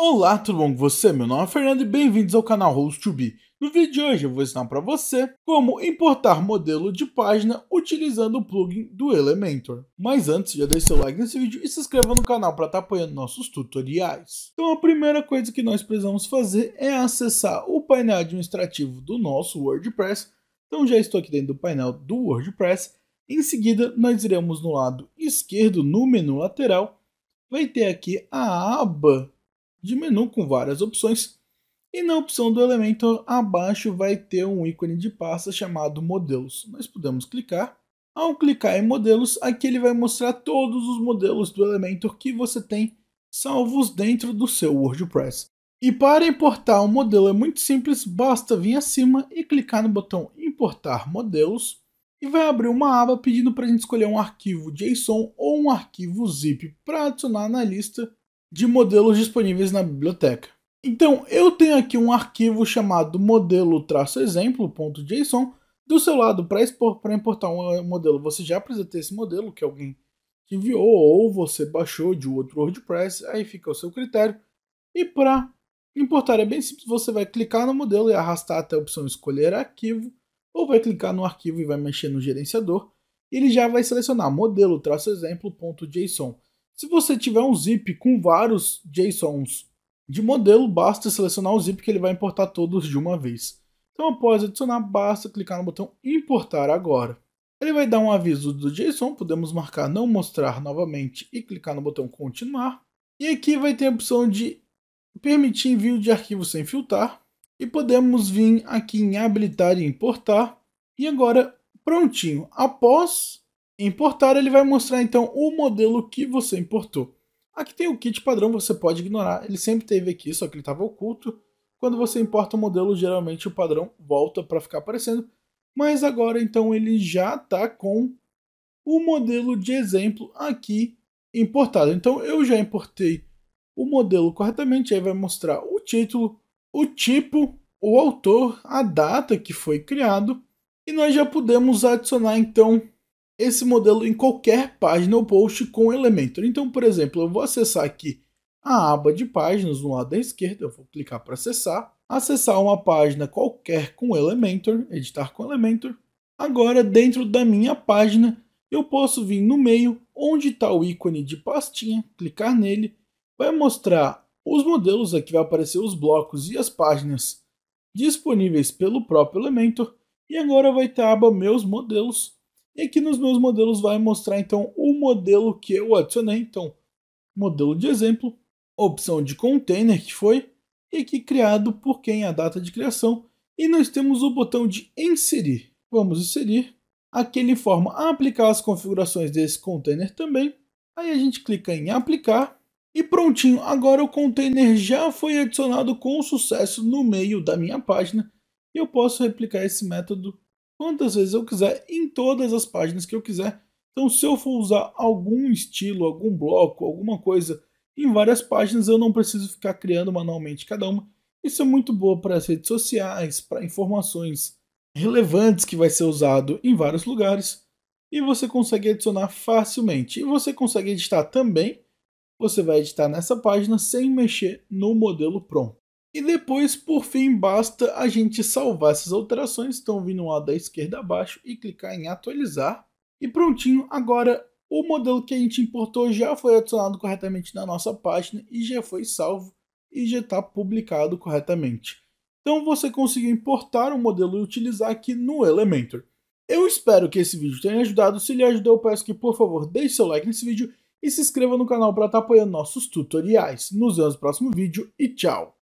Olá, tudo bom com você? Meu nome é Fernando e bem-vindos ao canal Host2B. No vídeo de hoje eu vou ensinar para você como importar modelo de página utilizando o plugin do Elementor. Mas antes, já deixe seu like nesse vídeo e se inscreva no canal para estar tá apoiando nossos tutoriais. Então a primeira coisa que nós precisamos fazer é acessar o painel administrativo do nosso WordPress. Então já estou aqui dentro do painel do WordPress. Em seguida, nós iremos no lado esquerdo, no menu lateral, vai ter aqui a aba de menu com várias opções. E na opção do Elementor, abaixo vai ter um ícone de pasta chamado Modelos. Nós podemos clicar. Ao clicar em Modelos, aqui ele vai mostrar todos os modelos do Elementor que você tem salvos dentro do seu WordPress. E para importar um modelo é muito simples, basta vir acima e clicar no botão Importar Modelos e vai abrir uma aba pedindo para a gente escolher um arquivo JSON ou um arquivo zip para adicionar na lista de modelos disponíveis na biblioteca. Então, eu tenho aqui um arquivo chamado modelo-exemplo.json. Do seu lado, para importar um modelo, você já precisa ter esse modelo que alguém enviou ou você baixou de outro WordPress, aí fica ao seu critério. E para importar é bem simples, você vai clicar no modelo e arrastar até a opção escolher arquivo, ou vai clicar no arquivo e vai mexer no gerenciador, e ele já vai selecionar modelo-exemplo.json. Se você tiver um zip com vários JSONs de modelo, basta selecionar o zip que ele vai importar todos de uma vez. Então, após adicionar, basta clicar no botão Importar agora. Ele vai dar um aviso do JSON, podemos marcar Não Mostrar novamente e clicar no botão Continuar. E aqui vai ter a opção de permitir envio de arquivo sem filtrar. E podemos vir aqui em Habilitar e Importar. E agora, prontinho. Após importar, ele vai mostrar então o modelo que você importou. Aqui tem o kit padrão, você pode ignorar, ele sempre teve aqui, só que ele estava oculto. Quando você importa o modelo, geralmente o padrão volta para ficar aparecendo, mas agora então ele já está com o modelo de exemplo aqui importado. Então eu já importei o modelo corretamente, aí vai mostrar o título, o tipo, o autor, a data que foi criado, e nós já podemos adicionar então esse modelo em qualquer página ou post com Elementor. Então, por exemplo, eu vou acessar aqui a aba de páginas no lado da esquerda, eu vou clicar para acessar, acessar uma página qualquer com Elementor, editar com Elementor. Agora, dentro da minha página, eu posso vir no meio, onde está o ícone de pastinha, clicar nele, vai mostrar os modelos, aqui vai aparecer os blocos e as páginas disponíveis pelo próprio Elementor, e agora vai ter a aba Meus Modelos, e aqui nos meus modelos vai mostrar então o modelo que eu adicionei. Então, modelo de exemplo, opção de container que foi, e que criado por quem a data de criação. E nós temos o botão de inserir. Vamos inserir. Aqui ele informa aplicar as configurações desse container também. Aí a gente clica em aplicar e prontinho, agora o container já foi adicionado com sucesso no meio da minha página e eu posso replicar esse método quantas vezes eu quiser, em todas as páginas que eu quiser. Então, se eu for usar algum estilo, algum bloco, alguma coisa em várias páginas, eu não preciso ficar criando manualmente cada uma. Isso é muito bom para as redes sociais, para informações relevantes que vai ser usado em vários lugares e você consegue adicionar facilmente. E você consegue editar também. Você vai editar nessa página sem mexer no modelo pronto. E depois, por fim, basta a gente salvar essas alterações, estão vindo lá da esquerda abaixo e clicar em atualizar. E prontinho, agora o modelo que a gente importou já foi adicionado corretamente na nossa página e já foi salvo e já está publicado corretamente. Então você conseguiu importar o modelo e utilizar aqui no Elementor. Eu espero que esse vídeo tenha ajudado, se lhe ajudou peço que por favor deixe seu like nesse vídeo e se inscreva no canal para estar tá apoiando nossos tutoriais. Nos vemos no próximo vídeo e tchau!